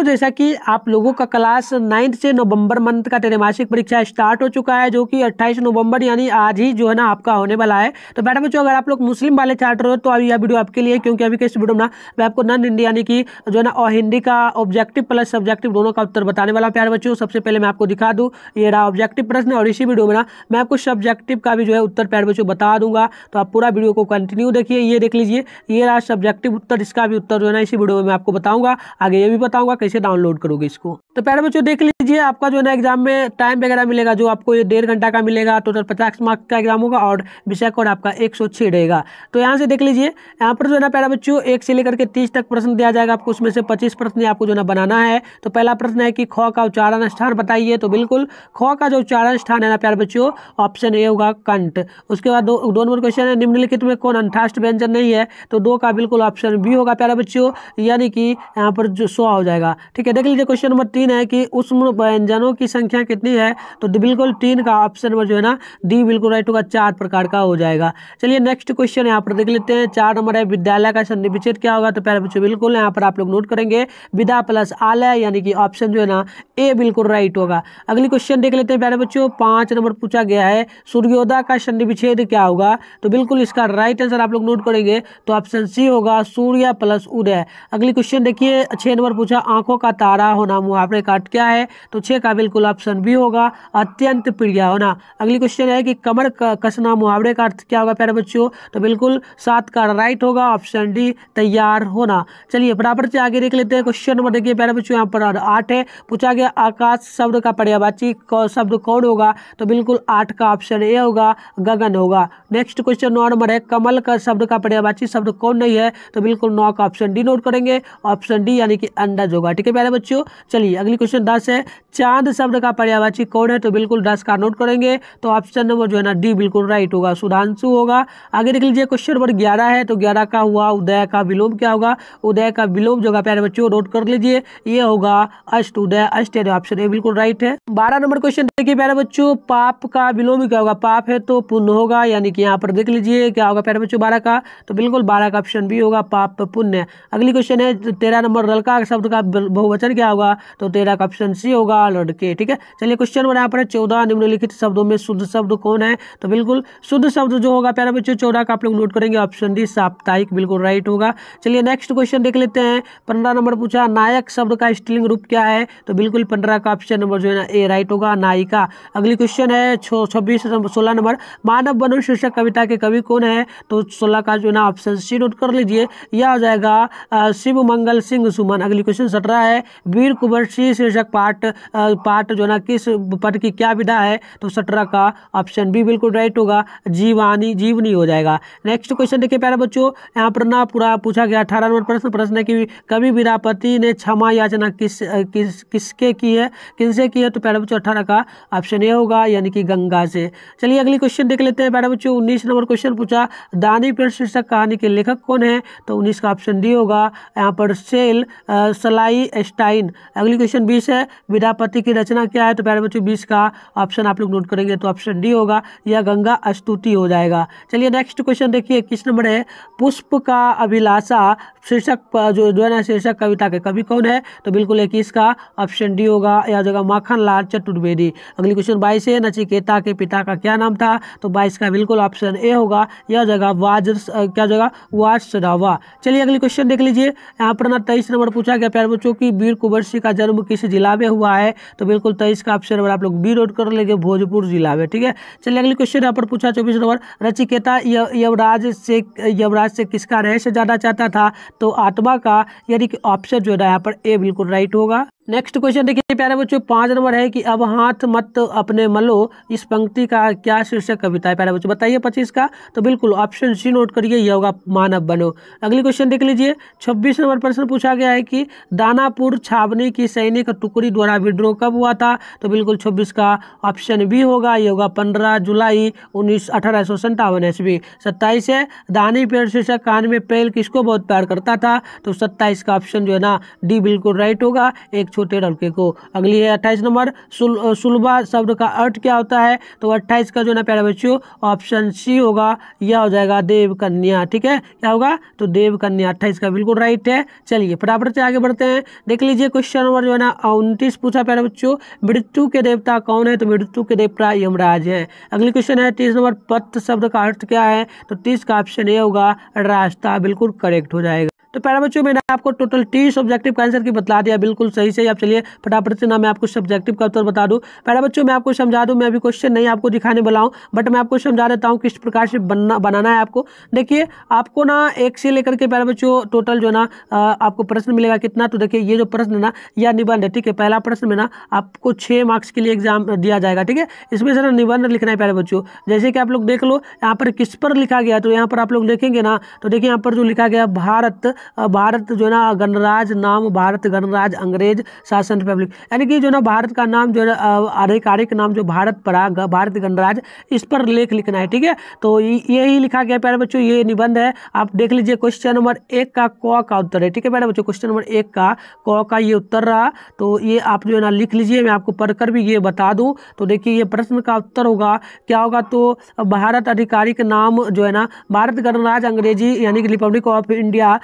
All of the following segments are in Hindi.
दोस्तों जैसा कि आप लोगों का क्लास नाइन्थ से नवंबर मंथ का त्रैमासिक परीक्षा स्टार्ट हो चुका है जो कि 28 नवंबर यानी आज ही जो है ना आपका होने वाला है तो मैडम बच्चों अगर आप लोग मुस्लिम वाले छात्र हो तो अभी यह वीडियो आपके लिए क्योंकि अभी किस वीडियो में ना मैं आपको नन हिंदी यानी कि जो है ना और हिंदी का ऑब्जेक्टिव प्लस सब्जेक्टिव दोनों का उत्तर बताने वाला प्यार बच्चों सबसे पहले मैं आपको दिखा दूँ ये रहा ऑब्जेक्टिव प्रश्न और इसी वीडियो में ना मैं आपको सब्जेक्टिव का भी जो है उत्तर प्यार बच्चों बता दूंगा तो आप पूरा वीडियो को कंटिन्यू देखिए ये देख लीजिए ये रहा सब्जेक्टिव उत्तर इसका भी उत्तर जो है ना इसी वीडियो में मैं आपको बताऊँगा आगे ये भी बताऊँगा कैसे डाउनलोड करोगे इसको तो प्यारे बच्चों देख लीजिए आपका जो है ना एग्जाम में टाइम वगैरह मिलेगा जो आपको ये डेढ़ घंटा का मिलेगा टोटल पचास मार्क्स का एग्जाम होगा और विषय कोड आपका एक सौ छः रहेगा तो यहाँ से देख लीजिए यहाँ पर जो है ना प्यारा बच्चों एक से लेकर के तीस तक प्रश्न दिया जाएगा आपको उसमें से पच्चीस प्रश्न आपको जो है ना बनाना है तो पहला प्रश्न है कि ख का उच्चारण स्थान बताइए तो बिल्कुल ख का जो उच्चारण स्थान है ना प्यारे बच्चों ऑप्शन ए होगा कंट उसके बाद दो नंबर क्वेश्चन है निम्नलिखित में कौन अंठाष्ट व्यंजन नहीं है तो दो का बिल्कुल ऑप्शन बी होगा प्यारा बच्चों यानी कि यहाँ पर जो सौ हो जाएगा ठीक है देख लीजिए क्वेश्चन नंबर तीन है कि उष्म व्यंजनों की संख्या कितनी है तो बिल्कुल तीन का ऑप्शन नंबर जो है ना डी बिल्कुल राइट होगा चार प्रकार का हो जाएगा चलिए नेक्स्ट क्वेश्चन यहाँ पर देख लेते हैं चार नंबर है विद्यालय का सन्निविचित क्या होगा तो पहले बच्चों बिल्कुल यहाँ पर आप लोग नोट करेंगे विदा प्लस आलय यानी कि ऑप्शन जो है ना ए बिल्कुल राइट होगा अगली क्वेश्चन देख लेते हैं प्यारे बच्चों पांच नंबर पूछा गया है सूर्योदय का संधि विच्छेद क्या होगा तो बिल्कुल इसका राइट आंसर आप लोग नोट करेंगे तो ऑप्शन सी होगा सूर्य प्लस उदय अगली क्वेश्चन देखिए छह नंबर पूछा आंखों आंखों का तारा होना मुहावरे का अर्थ क्या है तो छः का बिल्कुल ऑप्शन बी होगा अत्यंत प्रिय होना अगली क्वेश्चन है कि कमर कसना मुहावरे का अर्थ क्या होगा प्यारे बच्चों तो बिल्कुल सात का राइट होगा ऑप्शन डी तैयार होना चलिए बराबर से आगे देख लेते हैं क्वेश्चन नंबर देखिए प्यारे बच्चों यहाँ पर आठ है पूछा गया आकाश शब्द का पर्यावाची शब्द कौन होगा तो बिल्कुल आठ का ऑप्शन ए होगा गगन होगा नेक्स्ट क्वेश्चन नौ नंबर है कमल का शब्द का पर्यावाची शब्द कौन नहीं है तो बिल्कुल नौ का ऑप्शन डी नोट करेंगे ऑप्शन डी यानी कि अंडज होगा ठीक है प्यारे बच्चों चलिए अगली क्वेश्चन दस है चांद शब्द का पर्यावाची कौन है तो बिल्कुल दस का नोट करेंगे तो ऑप्शन नंबर जो है ना डी बिल्कुल राइट होगा सुधांशु होगा आगे देख लीजिए क्वेश्चन नंबर ग्यारह है तो ग्यारह का हुआ उदय का विलोम क्या होगा उदय का विलोम जो होगा प्यारे बच्चों नोट कर लीजिए ये होगा अष्ट उदय अष्ट ऑप्शन ए बिल्कुल राइट है बारह नंबर क्वेश्चन देखिए प्यारे बच्चों पाप का विलोम क्या होगा पाप है तो पुण्य होगा यानी कि यहाँ पर देख लीजिए क्या होगा प्यारे बच्चों बारह का तो बिल्कुल बारह का ऑप्शन बी होगा पाप पुण्य अगली क्वेश्चन है तेरह नंबर रलका शब्द का तो बहुवचन क्या होगा तो तेरह का ऑप्शन सी होगा लड़के ठीक है चलिए क्वेश्चन बना यहाँ पर चौदह निम्नलिखित शब्दों में शुद्ध शब्द कौन है तो बिल्कुल शुद्ध शब्द जो होगा प्यारा बच्चों चौदह का आप लोग नोट करेंगे ऑप्शन डी साप्ताहिक बिल्कुल राइट होगा चलिए नेक्स्ट क्वेश्चन देख लेते हैं पंद्रह नंबर पूछा नायक शब्द का स्त्रीलिंग रूप क्या है तो बिल्कुल पंद्रह का ऑप्शन नंबर जो है ना ए राइट होगा नायिका अगली क्वेश्चन है छब्बीस सोलह नंबर मानव बनन शीर्षक कविता के कवि कौन है तो सोलह का जो है ना ऑप्शन सी नोट कर लीजिए यह आ जाएगा शिव मंगल सिंह सुमन अगली क्वेश्चन सत्रह रहा है वीर कुंवर सिंह शीर्षक पाठ पाठ जो ना किस पद की क्या विधा है तो सत्रह का ऑप्शन बी बिल्कुल राइट होगा जीवानी जीवनी हो जाएगा नेक्स्ट क्वेश्चन देखिए प्यारे बच्चों यहाँ पर ना पूरा पूछा गया अठारह नंबर प्रश्न प्रश्न है कि कवि विरापति ने क्षमा याचना किस किस किसके की है किनसे की है तो प्यारे बच्चों अठारह का ऑप्शन ए होगा यानी कि गंगा से चलिए अगली क्वेश्चन देख लेते हैं प्यारे बच्चों उन्नीस नंबर क्वेश्चन पूछा दानी पेड़ शीर्षक कहानी के लेखक कौन है तो उन्नीस का ऑप्शन डी होगा यहाँ पर सेल सलाई डी एस्टाइन अगली क्वेश्चन बीस है विद्यापति की रचना क्या है तो प्यारे बच्चों बीस का ऑप्शन आप लोग नोट करेंगे तो ऑप्शन डी होगा या गंगा स्तुति हो जाएगा चलिए नेक्स्ट क्वेश्चन देखिए किस नंबर है पुष्प का अभिलाषा शीर्षक जो जो है ना शीर्षक कविता के कवि कौन है तो बिल्कुल एक इसका ऑप्शन डी होगा या जगह माखन लाल चतुर्वेदी अगली क्वेश्चन बाईस है नचिकेता के पिता का क्या नाम था तो बाईस का बिल्कुल ऑप्शन ए होगा या जगह वाज क्या जगह वाज सरावा चलिए अगली क्वेश्चन देख लीजिए यहाँ पर ना तेईस नंबर पूछा गया प्यार बच्चों पूछो कि वीर कुंवर सिंह का जन्म किस जिला में हुआ है तो बिल्कुल तेईस का ऑप्शन नंबर आप लोग बी नोट कर लेंगे भोजपुर जिला में ठीक है चलिए अगले क्वेश्चन यहाँ पर पूछा चौबीस नंबर रचिकेता यवराज से यवराज से किसका रहस्य जाना चाहता था तो आत्मा का यानी कि ऑप्शन जो है यहाँ पर ए बिल्कुल राइट होगा नेक्स्ट क्वेश्चन देखिए प्यारे बच्चों पाँच नंबर है कि अब हाथ मत अपने मलो इस पंक्ति का क्या शीर्षक कविता है प्यारे बच्चों बताइए पच्चीस का तो बिल्कुल ऑप्शन सी नोट करिए यह होगा मानव बनो अगले क्वेश्चन देख लीजिए छब्बीस नंबर प्रश्न पूछा गया है कि दानापुर छावनी की सैनिक टुकड़ी द्वारा विद्रोह कब हुआ था तो बिल्कुल छब्बीस का ऑप्शन बी होगा ये होगा पंद्रह जुलाई उन्नीस अठारह सौ संतावन ईस्वी सत्ताईस है दानी पेड़ शीर्षक कान में पेल किसको बहुत प्यार करता था तो सत्ताईस का ऑप्शन जो है ना डी बिल्कुल राइट होगा एक छोटे तेरह को अगली है अट्ठाईस नंबर सुलभा शब्द का अर्थ क्या होता है तो अट्ठाईस का जो ना प्यारे बच्चों ऑप्शन सी होगा यह हो जाएगा देव कन्या ठीक है क्या होगा तो देव कन्या अट्ठाईस का बिल्कुल राइट है चलिए फटाफट से आगे बढ़ते हैं देख लीजिए क्वेश्चन नंबर जो है ना उनतीस पूछा प्यारे बच्चों मृत्यु के देवता कौन है तो मृत्यु के देवता यमराज है अगली क्वेश्चन है तीस नंबर पत्र शब्द का अर्थ क्या है तो तीस का ऑप्शन ए होगा रास्ता बिल्कुल करेक्ट हो जाएगा तो पहला बच्चों मैंने आपको टोटल टी सब्जेक्टिव का आंसर की बता दिया बिल्कुल सही सही आप चलिए फटाफट से ना मैं आपको सब्जेक्टिव का उत्तर बता दूँ पहला बच्चों मैं आपको समझा दूँ मैं अभी क्वेश्चन नहीं आपको दिखाने वाला हूँ बट मैं आपको समझा देता हूँ किस प्रकार से बनना बनाना है आपको देखिए आपको ना एक से लेकर के पहले बच्चों टोटल जो ना आपको प्रश्न मिलेगा कितना तो देखिए ये जो प्रश्न है ना या निबंध है ठीक है पहला प्रश्न में ना आपको छः मार्क्स के लिए एग्जाम दिया जाएगा ठीक है इसमें से ना निबंध लिखना है पहले बच्चों जैसे कि आप लोग देख लो यहाँ पर किस पर लिखा गया तो यहाँ पर आप लोग देखेंगे ना तो देखिए यहाँ पर जो लिखा गया भारत भारत जो है ना गणराज नाम भारत गणराज अंग्रेज शासन रिपब्लिक यानी कि जो ना भारत का नाम जो है आधिकारिक नाम जो भारत पड़ा भारत गणराज इस पर लेख लिखना है ठीक है तो यही लिखा गया प्यारे बच्चों ये निबंध है आप देख लीजिए क्वेश्चन नंबर एक का क का उत्तर है ठीक है प्यारे बच्चों क्वेश्चन नंबर एक का क का ये उत्तर रहा तो ये आप जो है ना लिख लीजिए मैं आपको पढ़कर भी ये बता दूँ तो देखिए ये प्रश्न का उत्तर होगा क्या होगा तो भारत आधिकारिक नाम जो है ना भारत गणराज अंग्रेजी यानी कि रिपब्लिक ऑफ इंडिया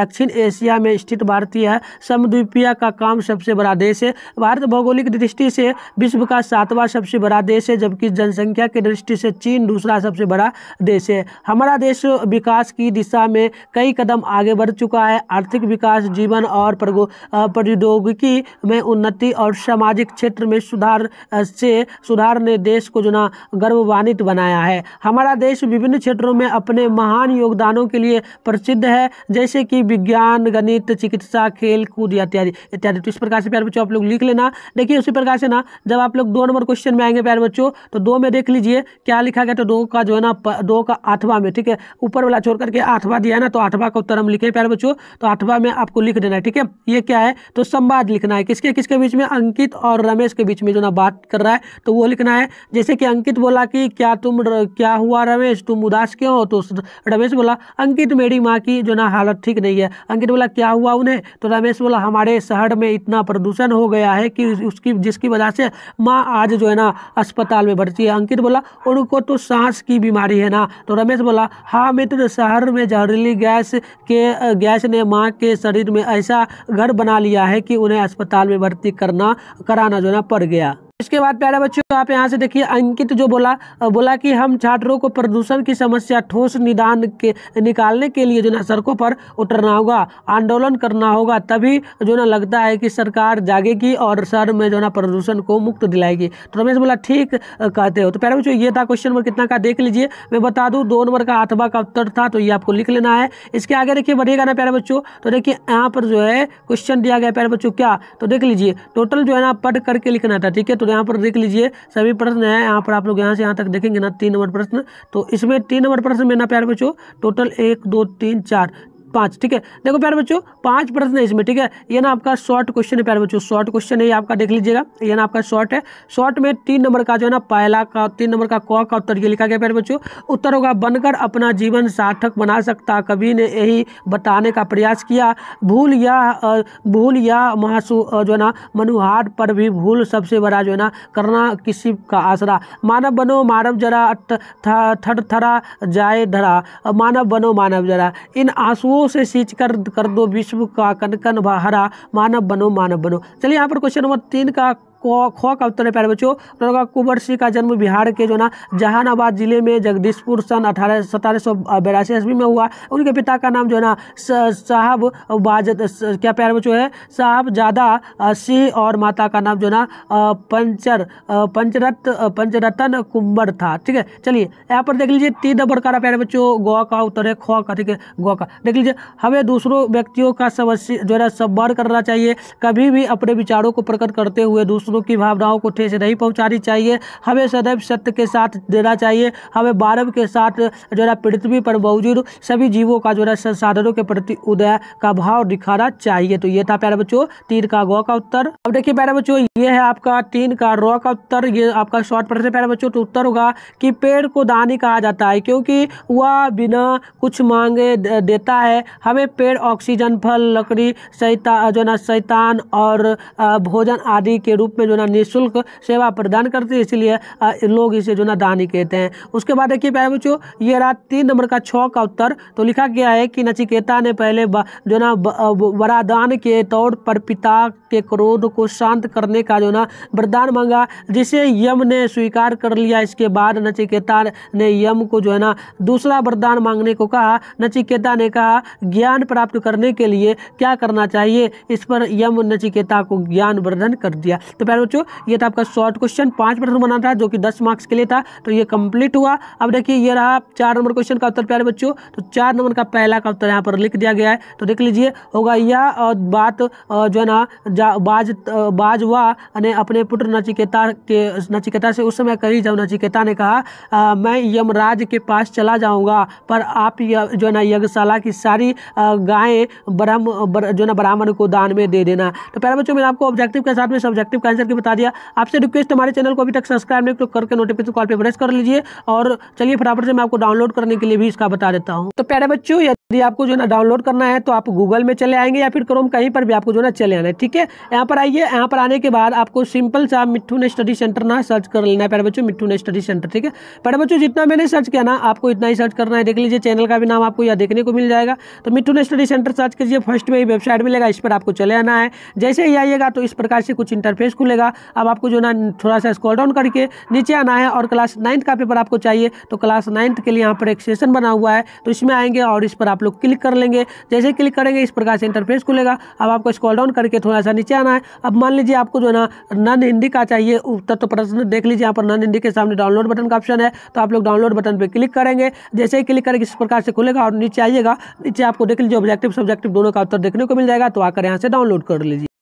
दक्षिण एशिया में स्थित भारतीय समद्वीपीय का काम सबसे बड़ा देश है भारत भौगोलिक दृष्टि से विश्व का सातवां सबसे बड़ा देश है जबकि जनसंख्या की दृष्टि से चीन दूसरा सबसे बड़ा देश है हमारा देश विकास की दिशा में कई कदम आगे बढ़ चुका है आर्थिक विकास जीवन और प्रौद्योगिकी में उन्नति और सामाजिक क्षेत्र में सुधार से सुधार ने देश को जुना गर्ववानित बनाया है हमारा देश विभिन्न क्षेत्रों में अपने महान योगदानों के लिए प्रसिद्ध है जैसे कि विज्ञान गणित चिकित्सा खेल कूद इत्यादि इत्यादि तो इस प्रकार से प्यार बच्चों आप लोग लिख लेना देखिए उसी प्रकार से ना जब आप लोग दो नंबर क्वेश्चन में आएंगे प्यार बच्चों तो दो में देख लीजिए क्या लिखा गया तो दो का जो है ना दो का आठवा में ठीक है ऊपर वाला छोड़ करके आठवा दिया है ना तो आठवा का उत्तर हम लिखे प्यार बच्चों तो आठवा में आपको लिख देना है ठीक है ये क्या है तो संवाद लिखना है किसके किसके बीच में अंकित और रमेश के बीच में जो ना बात कर रहा है तो वो लिखना है जैसे कि अंकित बोला कि क्या तुम क्या हुआ रमेश तुम उदास क्यों हो तो रमेश बोला अंकित मेरी माँ की जो ना हाल हालत ठीक नहीं है अंकित बोला क्या हुआ उन्हें तो रमेश बोला हमारे शहर में इतना प्रदूषण हो गया है कि उसकी जिसकी वजह से माँ आज जो है ना अस्पताल में भर्ती है अंकित बोला उनको तो सांस की बीमारी है ना तो रमेश बोला हाँ मित्र शहर में जहरीली गैस के गैस ने माँ के शरीर में ऐसा घर बना लिया है कि उन्हें अस्पताल में भर्ती करना कराना जो है ना पड़ गया इसके बाद प्यारे बच्चों आप यहाँ से देखिए अंकित जो बोला बोला कि हम छात्रों को प्रदूषण की समस्या ठोस निदान के निकालने के लिए जो ना सड़कों पर उतरना होगा आंदोलन करना होगा तभी जो ना लगता है कि सरकार जागेगी और शहर में जो ना प्रदूषण को मुक्त दिलाएगी तो रमेश बोला ठीक कहते हो तो प्यारे बच्चों ये था क्वेश्चन नंबर कितना का देख लीजिए मैं बता दूँ दो नंबर का आठवा का उत्तर था तो ये आपको लिख लेना है इसके आगे देखिए बढ़िएगा ना प्यारे बच्चों तो देखिए यहाँ पर जो है क्वेश्चन दिया गया प्यारे बच्चों क्या तो देख लीजिए टोटल जो है ना पढ़ करके लिखना था ठीक है तो तो यहाँ पर देख लीजिए सभी प्रश्न है यहाँ पर आप लोग यहाँ से यहाँ तक देखेंगे ना तीन नंबर प्रश्न तो इसमें तीन नंबर प्रश्न मेरा प्यार बच्चों टोटल एक दो तीन चार पाँच ठीक है देखो प्यारे बच्चों पाँच प्रश्न है इसमें ठीक है ये ना आपका शॉर्ट क्वेश्चन है प्यारे बच्चों शॉर्ट क्वेश्चन है ये आपका देख लीजिएगा ये ना आपका शॉर्ट है शॉर्ट में तीन नंबर का जो है ना पहला का तीन नंबर का कौ का उत्तर ये लिखा गया प्यारे बच्चों उत्तर होगा बनकर अपना जीवन सार्थक बना सकता कभी ने यही बताने का प्रयास किया भूल या भूल या महासू जो है ना मनुहार पर भी भूल सबसे बड़ा जो है ना करना किसी का आसरा मानव बनो मानव जरा थर थरा जाए धरा मानव बनो मानव जरा इन आंसुओं से सींच कर कर दो विश्व का कनकन बाहरा मानव बनो मानव बनो चलिए यहाँ पर क्वेश्चन नंबर तीन का खो का उत्तर है प्यारे बच्चों अनुराग कुंवर सिंह का जन्म बिहार के जो ना जहानाबाद जिले में जगदीशपुर सन अठारह सतारह सौ बयासी ईस्वी में हुआ उनके पिता का नाम जो है ना साहब बाज क्या प्यारे बच्चों है साहब जादा सिंह और माता का नाम जो ना पंचर पंचरत पंचरतन कुंवर था ठीक है चलिए यहाँ पर देख लीजिए तीन नंबर का प्यारे बच्चों गौ का उत्तर है ख का ठीक है गौ का देख लीजिए हमें दूसरों व्यक्तियों का समस्या जो है सम्मान करना चाहिए कभी भी अपने विचारों को प्रकट करते हुए दूसरे दूसरों की भावनाओं को ठेस नहीं पहुँचानी चाहिए हमें सदैव सत्य के साथ देना चाहिए हमें बारव के साथ जो है पृथ्वी पर मौजूद सभी जीवों का जो है संसाधनों के प्रति उदय का भाव दिखाना चाहिए तो ये था प्यारे बच्चों तीन का गौ का उत्तर अब देखिए प्यारे बच्चों ये है आपका तीन का रो का उत्तर ये आपका शॉर्ट प्रश्न प्यारे बच्चों तो उत्तर होगा कि पेड़ को दानी कहा जाता है क्योंकि वह बिना कुछ मांगे देता है हमें पेड़ ऑक्सीजन फल लकड़ी सैता जो है शैतान और भोजन आदि के रूप में जो ना निःशुल्क सेवा प्रदान करती है इसलिए लोग इसे जो ना दानी कहते हैं उसके बाद देखिए प्यारे बच्चों ये रहा तीन नंबर का छः का उत्तर तो लिखा गया है कि नचिकेता ने पहले जो ना वरादान के तौर पर पिता के क्रोध को शांत करने का जो ना वरदान मांगा जिसे यम ने स्वीकार कर लिया इसके बाद नचिकेता ने यम को जो है ना दूसरा वरदान मांगने को कहा नचिकेता ने कहा ज्ञान प्राप्त करने के लिए क्या करना चाहिए इस पर यम नचिकेता को ज्ञान वर्धन कर दिया तो तो प्यारे बच्चों ये था आपका शॉर्ट क्वेश्चन पांच प्रश्न बना था जो कि दस मार्क्स के लिए था तो ये कंप्लीट हुआ अब देखिए ये रहा चार नंबर क्वेश्चन का उत्तर प्यारे बच्चों तो चार नंबर का पहला का उत्तर यहाँ पर लिख दिया गया है तो देख लीजिए होगा यह और बात जो है ना बाज बाजवा ने अपने पुत्र नचिकेता के नचिकेता से उस समय कही जब नचिकेता ने कहा आ, मैं यमराज के पास चला जाऊँगा पर आप जो है ना यज्ञशाला की सारी गायें ब्रह्म जो है ना ब्राह्मण को दान में दे देना तो प्यारे बच्चों मैंने आपको ऑब्जेक्टिव के साथ में सब्जेक्टिव का आंसर के बता दिया आपसे रिक्वेस्ट हमारे चैनल को अभी तक सब्सक्राइब नहीं क्लिक तो करके नोटिफिकेशन कॉल पर प्रेस कर लीजिए और चलिए फटाफट से मैं आपको डाउनलोड करने के लिए भी इसका बता देता हूँ तो प्यारे बच्चों यदि आपको जो ना डाउनलोड करना है तो आप गूगल में चले आएंगे या फिर क्रोम कहीं पर भी आपको जो ना चले आना है ठीक है यहाँ पर आइए यहाँ पर आने के बाद आपको सिंपल सा मिट्टू ने स्टडी सेंटर ना सर्च कर लेना है प्यारे बच्चों मिट्टू ने स्टडी सेंटर ठीक है प्यारे बच्चों जितना मैंने सर्च किया ना आपको इतना ही सर्च करना है देख लीजिए चैनल का भी नाम आपको यहाँ देखने को मिल जाएगा तो मिट्टू ने स्टडी सेंटर सर्च कीजिए फर्स्ट में ही वेबसाइट मिलेगा इस पर आपको चले आना है जैसे ही आइएगा तो इस प्रकार से कुछ इंटरफेस खुल खुलेगा अब आपको जो ना थोड़ा सा स्क्रॉल डाउन करके नीचे आना है और क्लास नाइन्थ का पेपर आपको चाहिए तो क्लास नाइन्थ के लिए यहाँ पर एक सेशन बना हुआ है तो इसमें आएंगे और इस पर आप लोग क्लिक कर लेंगे जैसे क्लिक करेंगे इस प्रकार से इंटरफेस खुलेगा अब आपको स्क्रॉल डाउन करके थोड़ा सा नीचे आना है अब मान लीजिए आपको जो है ना नन हिंदी का चाहिए उत्तर तो प्रश्न देख लीजिए यहाँ पर नन हिंदी के सामने डाउनलोड बटन का ऑप्शन है तो आप लोग डाउनलोड बटन पर क्लिक करेंगे जैसे ही क्लिक करेंगे इस प्रकार से खुलेगा और नीचे आइएगा नीचे आपको देख लीजिए ऑब्जेक्टिव सब्जेक्टिव दोनों का उत्तर देखने को मिल जाएगा तो आकर यहाँ से डाउनलोड कर लीजिए